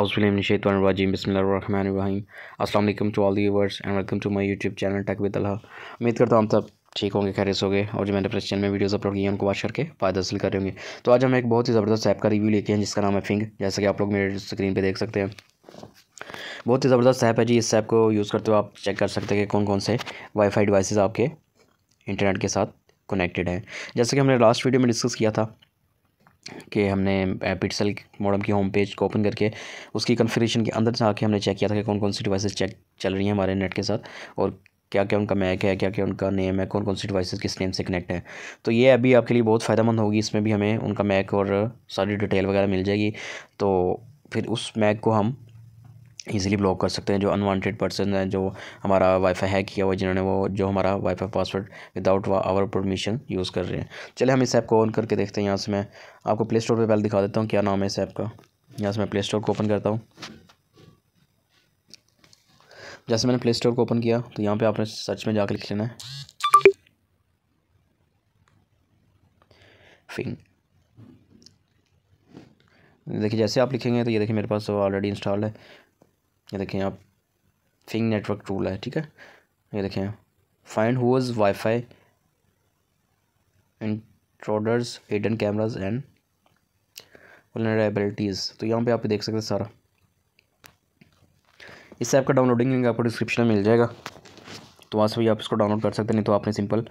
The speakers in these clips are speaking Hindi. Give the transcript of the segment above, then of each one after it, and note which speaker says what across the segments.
Speaker 1: अज़बिलशैतवाजीम बसमीम to all viewers and welcome to my YouTube channel talk with अल्लाह उम्मीद करता हूँ हम सब ठीक होंगे खैर हो गए और जो मैंने अपने चैनल में वीडियोस अपलोड किए हैं उनको वाश करके फ़ायदा हासिल करेंगे तो आज हम एक बहुत ही ज़बरदस्त ऐप का रिव्यू लेके हैं जिसका नाम है फिंग जैसा कि आप लोग मेरे स्क्रीन पर देख सकते हैं बहुत ही ज़बरदस्त ऐप है जी इस ऐप को यूज़ करते हुए आप चेक कर सकते हैं कि कौन कौन से वाईफाई डिवाइसेस आपके इंटरनेट के साथ कनेक्टेड हैं जैसे कि हमने लास्ट वीडियो में डिस्कस किया था कि हमने पिटसल मॉडम की होम पेज को ओपन करके उसकी कन्फ्रेशन के अंदर जाके हमने चेक किया था कि कौन कौन सी डिवाइसेस चेक चल रही हैं हमारे नेट के साथ और क्या क्या उनका मैक है क्या क्या उनका नेम है कौन कौन सी डिवाइसेस किस नेम से कनेक्ट है तो ये अभी आपके लिए बहुत फ़ायदेमंद होगी इसमें भी हमें उनका मैक और सारी डिटेल वगैरह मिल जाएगी तो फिर उस मैक को हम ईजिली ब्लॉक कर सकते हैं जो अनवांटेड पर्सन हैं जो हमारा वाईफाई हैक किया हुआ जिन्होंने वो जो हमारा wifi password without our permission use कर रहे हैं चले हम इस ऐप को ऑन करके देखते हैं यहाँ से मैं आपको प्ले स्टोर पर पहले दिखा देता हूँ क्या नाम है इस ऐप का यहाँ से मैं प्ले स्टोर को ओपन करता हूँ जैसे मैंने प्ले स्टोर को ओपन किया तो यहाँ पर आपने सर्च में जाकर लिख लेना है फिंग देखिए जैसे आप लिखेंगे तो ये देखिए मेरे पास ऑलरेडी इंस्टॉल है ये देखें आप फिंग नेटवर्क टूल है ठीक है ये देखें find who's wifi intruders hidden cameras and vulnerabilities तो यहाँ पे आप देख सकते हैं सारा इस ऐप का डाउनलोडिंग लिंक आपको डिस्क्रिप्शन में मिल जाएगा तो वहाँ से भी आप इसको डाउनलोड कर सकते हैं नहीं तो आपने सिंपल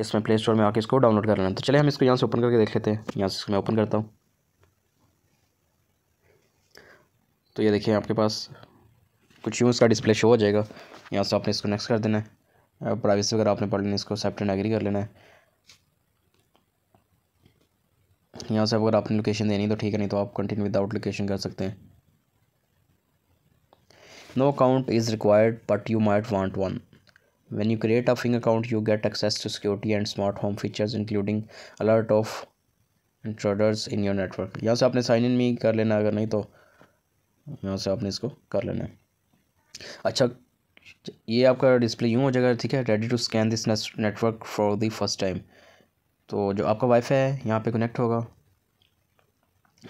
Speaker 1: इसमें प्ले स्टोर में आके इसको डाउनलोड कर लेना तो चले हम इसको यहाँ से ओपन करके देख लेते हैं यहाँ से इसको मैं ओपन करता हूँ तो ये देखिए आपके पास कुछ यूज़ का डिस्प्ले शो हो जाएगा यहाँ से आपने इसको नेक्स्ट कर देना है प्राइवेसी वगैरह आपने पढ़ लेना है इसको सेप्टेंट एग्री कर लेना है यहाँ से अगर आपने लोकेशन देनी तो ठीक है नहीं तो आप कंटिन्यू विदाउट लोकेशन कर सकते हैं no account is required but you might want one when you create a Fing account you get access to security and smart home features including alert of intruders in your network यहाँ से आपने साइन इन भी कर लेना अगर नहीं तो यहाँ से आपने इसको कर लेना है अच्छा ये आपका डिस्प्ले यूँ हो जाएगा ठीक है ready to scan this network for the first time तो जो आपका वाईफाई है यहाँ पे कनेक्ट होगा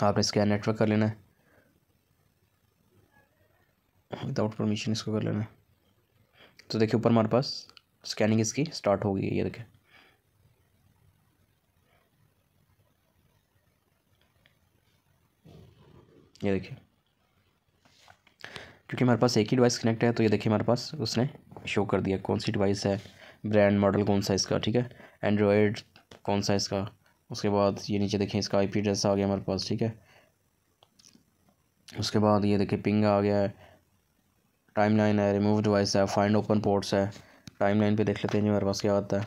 Speaker 1: आपने स्कैन नेटवर्क कर लेना है विदाउट परमिशन इसको कर लेना है तो देखिए ऊपर हमारे पास स्कैनिंग इसकी स्टार्ट हो गई है ये देखिए ये देखिए क्योंकि हमारे पास एक ही डिवाइस कनेक्ट है तो ये देखिए हमारे पास उसने शो कर दिया कौन सी डिवाइस है ब्रांड मॉडल कौन सा इसका ठीक है एंड्रॉयड कौन सा इसका उसके बाद ये नीचे देखें इसका आईपी एड्रेस आ गया हमारे पास ठीक है उसके बाद ये देखिए पिंग आ गया है टाइम लाइन है रिमूव डिवाइस है फाइंड ओपन पोर्ट्स है टाइम लाइन पर देख लेते हैं जी हमारे पास क्या आता है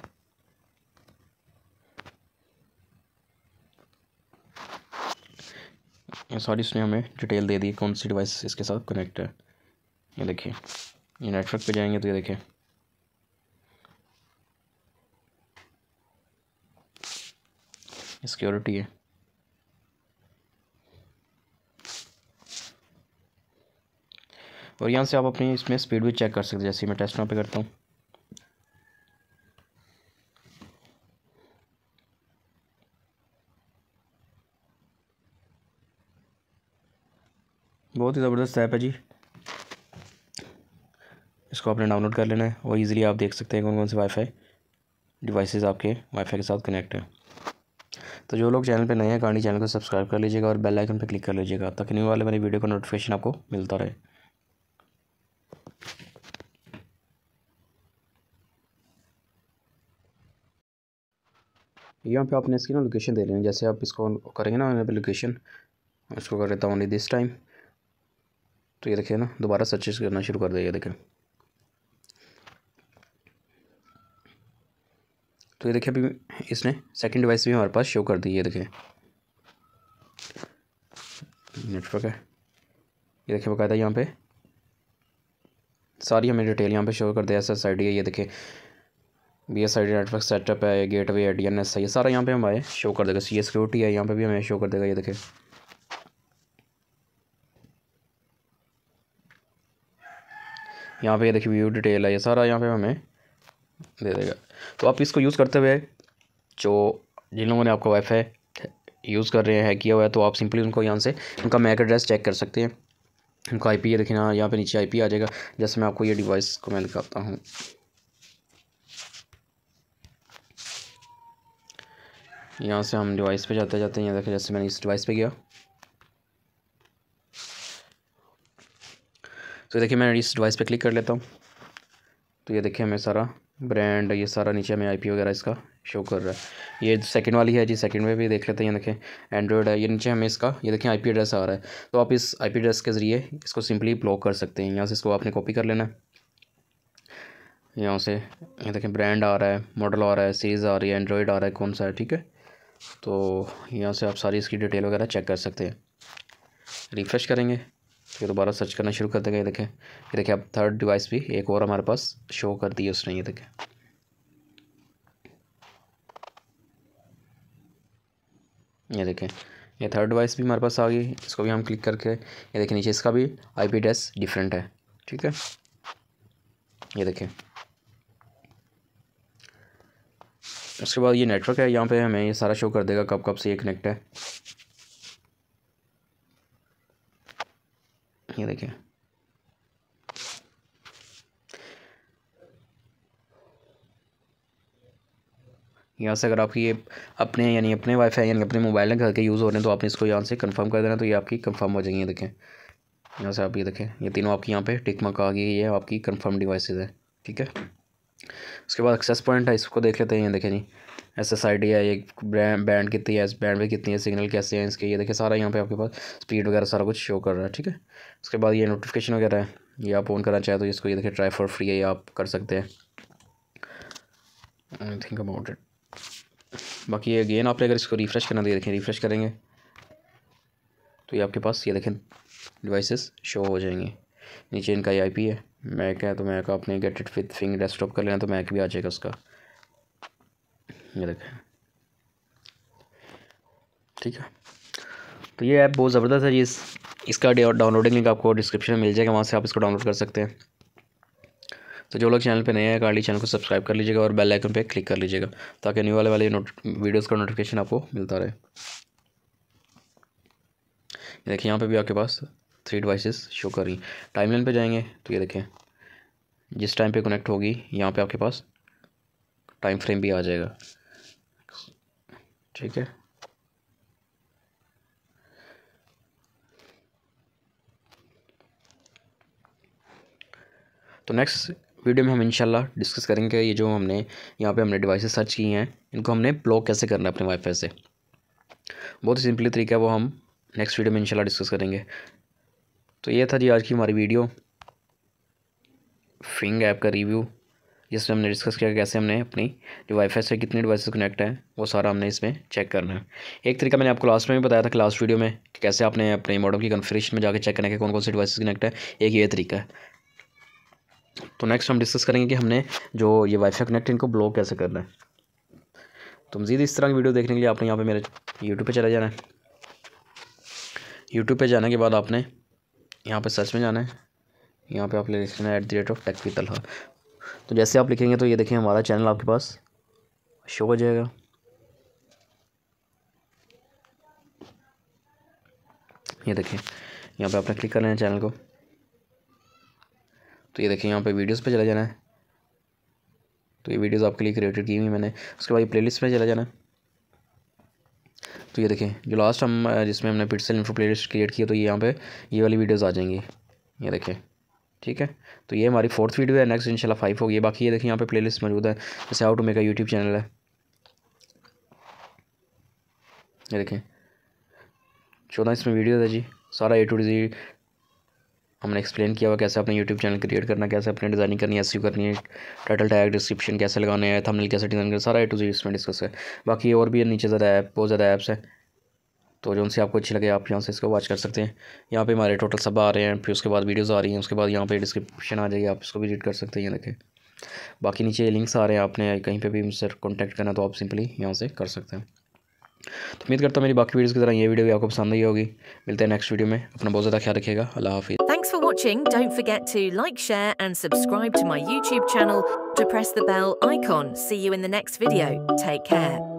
Speaker 1: सॉरी इसने हमें डिटेल दे दी कौन सी डिवाइस इसके साथ कनेक्ट है ये देखिए ये नेटवर्क पे जाएंगे तो ये देखिए सिक्योरिटी है और यहाँ से आप अपनी इसमें स्पीड भी चेक कर सकते हैं जैसे मैं टेस्ट पे करता हूँ बहुत ही ज़बरदस्त ऐप है जी इसको आपने डाउनलोड कर लेना है और ईज़िली आप देख सकते हैं कौन कौन से वाईफाई डिवाइसेस आपके वाईफाई के साथ कनेक्ट हैं तो जो लोग चैनल पे नए हैं कहानी चैनल को सब्सक्राइब कर लीजिएगा और बेल आइकन पर क्लिक कर लीजिएगा ताकि न्यू वाले मेरी वीडियो का नोटिफिकेशन आपको मिलता रहे यहाँ पे आपने इसकी ना लोकेशन दे लेना जैसे आप इसको करेंगे ना यहाँ पर लोकेशन इसको कर देता हूँ दिस टाइम तो ये देखिए ना दोबारा सर्चेस करना शुरू कर देगा देखें तो ये देखिए अभी इसने सेकंड डिवाइस भी हमारे पास शो कर दी ये देखिए नेटवर्क है ये देखिए बकायदा यहाँ पे सारी हमें डिटेल यहाँ पे शो कर दिया एस आई डी है ये देखिए B S I D network setup है गेट वे है डी एन एस है ये सारा यहाँ पे हमारे शो कर देगा सी सिक्योरिटी है यहाँ पे भी हमें शो कर देगा ये देखिए यहाँ पे ये देखिए व्यू डिटेल है ये सारा यहाँ पे हमें दे देगा तो आप इसको यूज़ करते हुए जो जिन लोगों ने आपका वाईफाई यूज़ कर रहे हैं किया हुआ है तो आप सिंपली उनको यहाँ से उनका मैक एड्रेस चेक कर सकते हैं उनका आई पी है देखना हाँ, यहाँ पे नीचे आई पी आ जाएगा जैसे मैं आपको ये डिवाइस को मैं दिखाता हूँ यहाँ से हम डिवाइस पे जाते जाते हैं यहाँ देखें जैसे मैंने इस डिवाइस पे गया तो देखिए मैं इस डिवाइस पे क्लिक कर लेता हूँ तो ये देखिए हमें सारा ब्रांड ये सारा नीचे हमें आईपी वगैरह इसका शो कर रहा है ये सेकंड वाली है जी सेकंड में भी देख लेते हैं ये देखें एंड्रॉयड है ये नीचे हमें इसका ये देखें आईपी एड्रेस आ रहा है तो आप इस आईपी एड्रेस के ज़रिए इसको सिंपली ब्लॉक कर सकते हैं यहाँ से इसको आपने कॉपी कर लेना है यहाँ से ये देखें ब्रांड आ रहा है मॉडल आ रहा है सीरीज़ आ रही है एंड्रॉयड आ रहा है कौन सा है ठीक है तो यहाँ से आप सारी इसकी डिटेल वगैरह चेक कर सकते हैं रिफ़्रेश करेंगे ये दोबारा सर्च करना शुरू कर देगा ये देखें ये देखें अब थर्ड डिवाइस भी एक और हमारे पास शो कर दी उसने ये देखें ये देखें ये थर्ड डिवाइस भी हमारे पास आ गई इसको भी हम क्लिक करके ये देखें नीचे इसका भी आई पी एड्रेस डिफरेंट है ठीक है ये देखें उसके बाद ये नेटवर्क है यहाँ पे हमें ये सारा शो कर देगा कब कब से ये कनेक्ट है ये देखिए यहाँ से अगर आपकी ये अपने यानी अपने वाईफाई यानी अपने मोबाइल में घर के यूज़ हो रहे हैं तो आपने इसको यहाँ से कंफर्म कर देना तो ये आपकी कंफर्म हो जाएंगी देखें यहाँ से आप ये देखें ये तीनों आपकी यहाँ पे टिक मक आ गई ये आपकी कंफर्म डिवाइसेस है ठीक है उसके बाद एक्सेस पॉइंट है इसको देख लेते हैं ये देखें जी एस एस आई डी है ये बैंड कितनी है बैंड भी कितनी है सिग्नल कैसे हैं इसके ये देखिए सारा यहाँ पे आपके पास स्पीड वगैरह सारा कुछ शो कर रहा है ठीक है उसके बाद ये नोटिफिकेशन वगैरह है ये आप ऑन करना चाहें तो इसको ये देखिए ट्राई फॉर फ्री है ये आप कर सकते हैं आई थिंक अबाउट इट बाकी ये अगेन आपने अगर इसको रिफ़्रेश करना दिए देखें रिफ़्रेश करेंगे तो ये आपके पास ये देखें डिवाइसेस शो हो जाएंगे नीचे इनका आई पी है मैक है तो मैक आपने get it with Fing desktop कर लेना तो मैक भी आ जाएगा उसका ये देखें ठीक है तो ये ऐप बहुत ज़बरदस्त है जी इस, इसका डाउनलोडिंग लिंक आपको डिस्क्रिप्शन में मिल जाएगा वहाँ से आप इसको डाउनलोड कर सकते हैं तो जो लोग चैनल पे नए हैं कार्डली चैनल को सब्सक्राइब कर लीजिएगा और बेल आइकन पे क्लिक कर लीजिएगा ताकि न्यू वाले वाले वीडियोस का नोटिफिकेशन आपको मिलता रहे देखिए यहाँ पे भी आपके पास थ्री डिवाइसेस शो कर रही हैं टाइमलाइन पे जाएंगे तो ये देखें जिस टाइम पे कनेक्ट होगी यहाँ पे आपके पास टाइम फ्रेम भी आ जाएगा ठीक है तो नेक्स्ट वीडियो में हम इंशाल्लाह डिस्कस करेंगे ये जो हमने यहाँ पे हमने डिवाइसेस सर्च की हैं इनको हमने ब्लॉक कैसे करना है अपने वाईफाई से बहुत ही सिंपली तरीका है वो हम नेक्स्ट वीडियो में इंशाल्लाह डिस्कस करेंगे तो ये था जी आज की हमारी वीडियो फिंग ऐप का रिव्यू जिसमें हमने डिस्कस किया कैसे हमने अपनी जो वाईफाई से कितने डिवाइसेस कनेक्ट हैं वो सारा हमने इसमें चेक करना है एक तरीका मैंने आपको लास्ट में भी बताया था कि लास्ट वीडियो में कि कैसे आपने अपने मॉडल की कन्फ्रेशन में जाकर चेक करना है कि कौन कौन से डिवाइस कनेक्ट है एक ये तरीका है तो नेक्स्ट हम डिस्कस करेंगे कि हमने जो ये वाईफाई कनेक्ट इनको ब्लॉक कैसे करना है तो मजीद इस तरह की वीडियो देखने के लिए आपने यहाँ पर मेरे यूट्यूब पर चला जाना है यूट्यूब पर जाने के बाद आपने यहाँ पर सर्च में जाना है यहाँ पे आप ले लेना एट द रेट ऑफ टेक्पीतल तो जैसे आप लिखेंगे तो ये देखें हमारा चैनल आपके पास शो हो जाएगा ये देखें यहाँ पे आपने क्लिक करना है चैनल को तो ये देखें यहाँ पे वीडियोस पे चला जाना है तो ये वीडियोस आपके लिए क्रिएटेड की हुई मैंने उसके बाद ये प्लेलिस्ट में चला जाना है तो ये देखें जो लास्ट हम जिसमें हमने पिक्सल इन्फो प्लेलिस्ट क्रिएट किया तो ये यहाँ पे ये वाली वीडियोस आ जाएंगी ये देखें ठीक है तो ये हमारी फोर्थ वीडियो है नेक्स्ट इंशाल्लाह फाइव होगी बाकी ये देखिए यहाँ पे प्लेलिस्ट मौजूद है जैसे आउट मेका यूट्यूब चैनल है ये देखें चौदह इसमें वीडियो है जी सारा ए टू डी हमने एक्सप्लेन किया हुआ कैसे अपने यूट्यूब चैनल क्रिएट करना कैसे अपने डिज़ाइनिंग e करनी है एस करनी है टाइटल टैग डिस्क्रिप्शन कैसे लगाने हैं थंबनेल कैसे डिज़ाइन करना सारा ए टू जी इसमें डिस्कस है बाकी और भी नीचे ज़्यादा ऐप बहुत ज़्यादा ऐप्स हैं तो जो उनसे आपको अच्छी लगे आप यहाँ से इसको वॉच कर सकते हैं यहाँ पे हमारे टोटल सब आ रहे हैं फिर उसके बाद वीडियोस आ रही हैं उसके बाद यहाँ पे डिस्क्रिप्शन आ जाएगी आप इसको विजिट कर सकते हैं ये देखें बाकी नीचे लिंक्स आ रहे हैं आपने कहीं पे भी मुझसे कॉन्टैक्ट करना तो आप सिंपली यहाँ से कर सकते हैं तो उम्मीद करता हूँ मेरी बाकी वीडियोज़ की तरह ये वीडियो भी आपको पसंद ही होगी मिलते हैं नेक्स्ट वीडियो में अपना बहुत ज़्यादा ख्याल रखिएगा अल्लाह हाफि Thanks for watching. Don't forget to like, share, and subscribe to my YouTube channel to press the bell icon. See you in the next video. Take care.